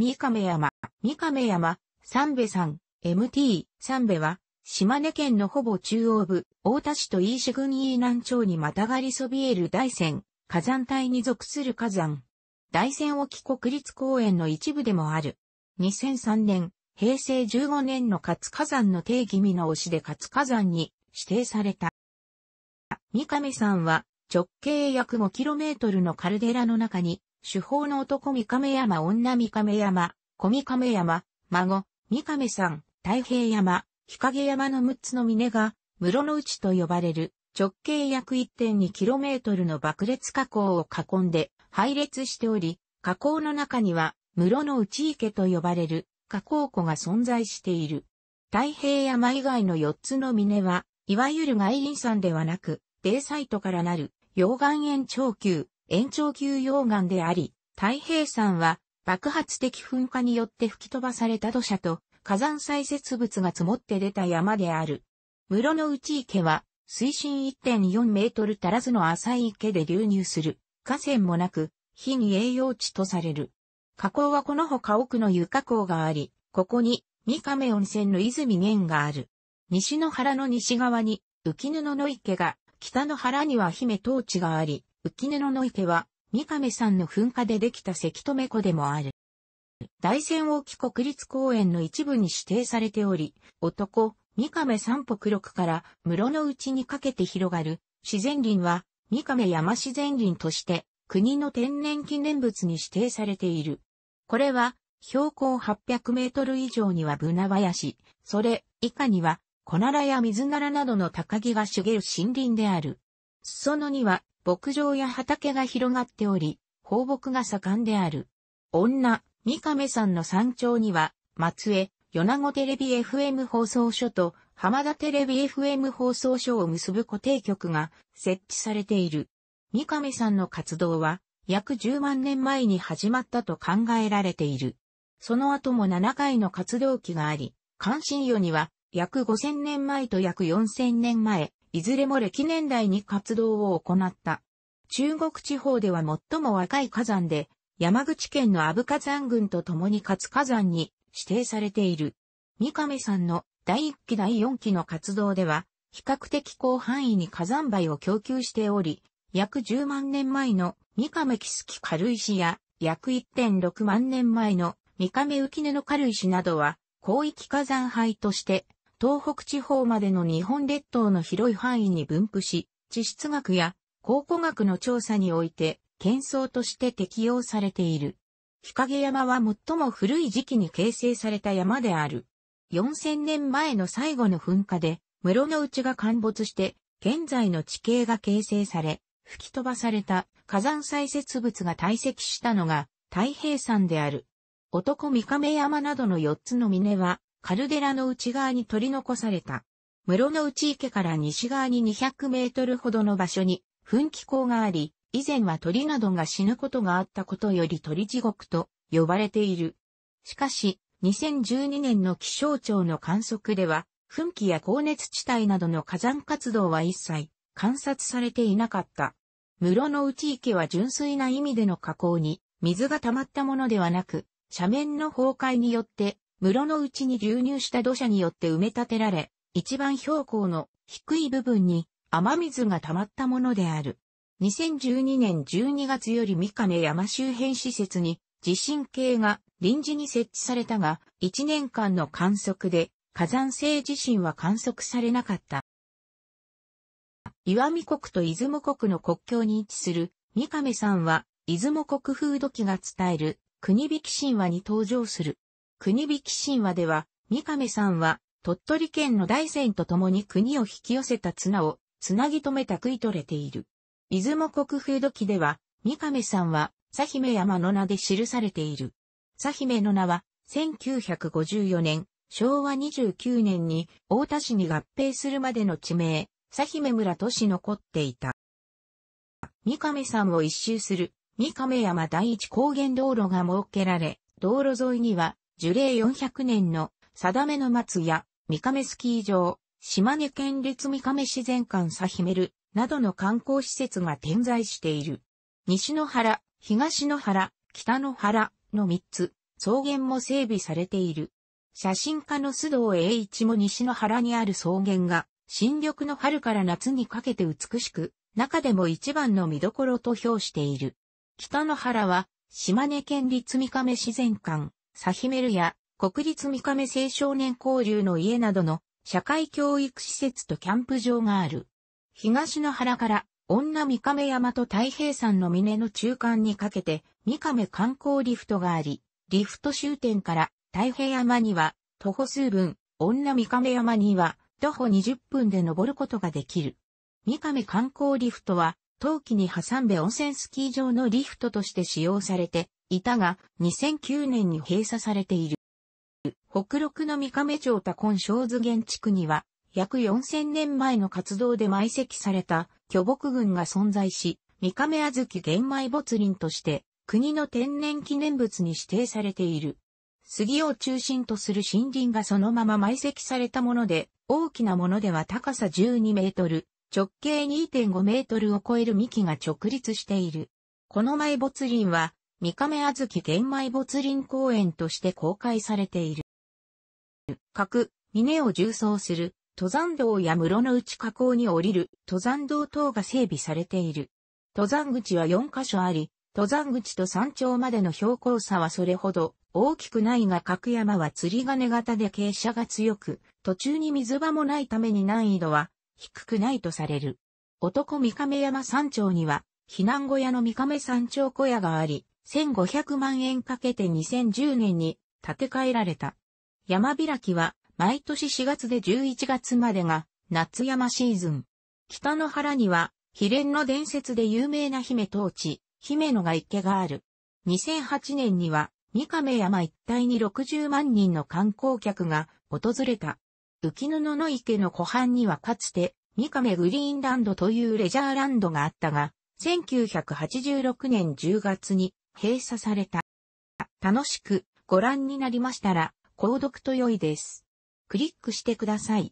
三亀山、三亀山、三部山、MT、三部は、島根県のほぼ中央部、大田市と飯市郡飯南町にまたがりそびえる大山、火山帯に属する火山。大山沖国立公園の一部でもある。2003年、平成15年の活火山の定義見直しで活火山に指定された。三亀山は直径約 5km のカルデラの中に主砲の男三亀山女三亀山、小三亀山、孫、三亀山、太平山、日陰山の6つの峰が、室の内と呼ばれる直径約 1.2km の爆裂火口を囲んで配列しており、火口の中には室の内池と呼ばれる火口湖が存在している。太平山以外の4つの峰は、いわゆる外輪山ではなく、イサイトからなる溶岩円長球、延長級溶岩であり、太平山は爆発的噴火によって吹き飛ばされた土砂と火山砕屑物が積もって出た山である。室の内池は水深1.4メートル足らずの浅い池で流入する。河川もなく、非に栄養地とされる。河口はこの他奥の床口があり、ここに三亀温泉の泉源がある。西の原の西側に浮き布の池が、北の原には姫当地があり、浮根の池は、三亀山の噴火でできた関留湖でもある。大仙沖国立公園の一部に指定されており、男、三亀山北六から室の内にかけて広がる自然林は、三亀山自然林として国の天然記念物に指定されている。これは、標高800メートル以上にはブナ林、それ以下にはコナラやミズナラなどの高木が茂る森林である。裾野には牧場や畑が広がっており、放牧が盛んである。女、三亀山の山頂には、松江、米子テレビ FM 放送所と浜田テレビ FM 放送所を結ぶ固定局が設置されている。三亀さんの活動は約10万年前に始まったと考えられている。その後も7回の活動期があり、関心よには約5000年前と約4000年前、いずれも歴年代に活動を行った。中国地方では最も若い火山で、山口県の阿武火山群と共に活火山に指定されている。三亀さんの第1期第4期の活動では、比較的広範囲に火山灰を供給しており、約10万年前の三亀木月軽石や、約1.6万年前の三亀浮根の軽石などは、広域火山灰として東北地方までの日本列島の広い範囲に分布し、地質学や考古学の調査において、喧層として適用されている。日陰山は最も古い時期に形成された山である。4000年前の最後の噴火で、室の内が陥没して、現在の地形が形成され、吹き飛ばされた火山砕屑物が堆積したのが太平山である。男三亀山などの4つの峰はカルデラの内側に取り残された。室の内池から西側に200メートルほどの場所に噴気口があり、以前は鳥などが死ぬことがあったことより鳥地獄と呼ばれている。しかし、2012年の気象庁の観測では、噴気や高熱地帯などの火山活動は一切観察されていなかった。室の内池は純粋な意味での河口に水が溜まったものではなく、斜面の崩壊によって室の内に流入した土砂によって埋め立てられ、一番標高の低い部分に雨水が溜まったものである。2012年12月より三金山周辺施設に地震計が臨時に設置されたが、1年間の観測で火山性地震は観測されなかった。岩見国と出雲国の国境に位置する三亀さんは、出雲国風土記が伝える国引き神話に登場する。国引き神話では、三上さんは、鳥取県の大山と共に国を引き寄せた綱を、つなぎ止めた食い取れている。出雲国風土記では、三上さんは、佐姫山の名で記されている。佐姫の名は、1954年、昭和29年に、大田市に合併するまでの地名、佐姫村とし残っていた。三上山を一周する、三上山第一高原道路が設けられ、道路沿いには、樹齢400年の定めの松や、三亀スキー場、島根県立三亀自然館さひめる、などの観光施設が点在している。西の原、東の原、北の原の3つ、草原も整備されている。写真家の須藤栄一も西の原にある草原が、新緑の春から夏にかけて美しく、中でも一番の見どころと評している。北の原は、島根県立三亀自然館、サヒメルや国立三亀青少年交流の家などの社会教育施設とキャンプ場がある。東の原から女三亀山と太平山の峰の中間にかけて三亀観光リフトがあり、リフト終点から太平山には徒歩数分、女三亀山には徒歩20分で登ることができる。三亀観光リフトは、陶器に挟んで温泉スキー場のリフトとして使用されて、いたが、2009年に閉鎖されている。北陸の三亀町多根小図原地区には、約4000年前の活動で埋積された巨木群が存在し、三亀小豆玄米没林として、国の天然記念物に指定されている。杉を中心とする森林がそのまま埋積されたもので、大きなものでは高さ12メートル、直径2.5メートルを超える幹が直立している。この埋没林は、三亀あずき玄米没林公園として公開されている。各、峰を縦走する、登山道や室の内河口に降りる登山道等が整備されている。登山口は4カ所あり、登山口と山頂までの標高差はそれほど大きくないが各山は釣り金型で傾斜が強く、途中に水場もないために難易度は低くないとされる。男三亀山山頂には、避難小屋の三亀山頂小屋があり、1500万円かけて2010年に建て替えられた。山開きは毎年4月で11月までが夏山シーズン。北の原には秘伝の伝説で有名な姫当地、姫野が池がある。2008年には三亀山一帯に60万人の観光客が訪れた。浮布の池の湖畔にはかつて三亀グリーンランドというレジャーランドがあったが、1986年10月に閉鎖された。楽しくご覧になりましたら、購読と良いです。クリックしてください。